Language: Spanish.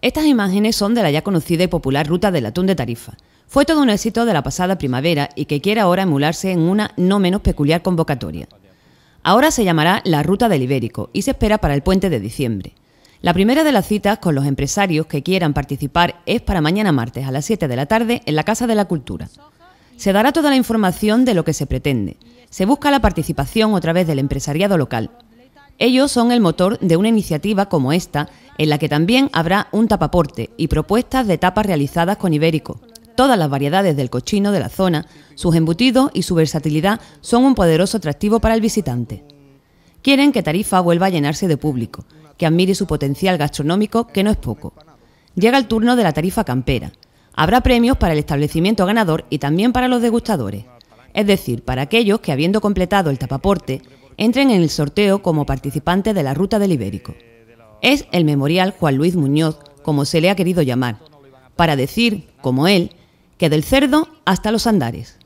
Estas imágenes son de la ya conocida y popular ruta del atún de Tarifa. Fue todo un éxito de la pasada primavera y que quiere ahora emularse en una no menos peculiar convocatoria. Ahora se llamará la Ruta del Ibérico y se espera para el puente de diciembre. La primera de las citas con los empresarios que quieran participar es para mañana martes a las 7 de la tarde en la Casa de la Cultura. Se dará toda la información de lo que se pretende. Se busca la participación otra vez del empresariado local, ellos son el motor de una iniciativa como esta, en la que también habrá un tapaporte y propuestas de tapas realizadas con ibérico. Todas las variedades del cochino de la zona, sus embutidos y su versatilidad son un poderoso atractivo para el visitante. Quieren que Tarifa vuelva a llenarse de público, que admire su potencial gastronómico, que no es poco. Llega el turno de la tarifa campera. Habrá premios para el establecimiento ganador y también para los degustadores. Es decir, para aquellos que, habiendo completado el tapaporte, entren en el sorteo como participante de la Ruta del Ibérico. Es el Memorial Juan Luis Muñoz, como se le ha querido llamar, para decir, como él, que del cerdo hasta los andares.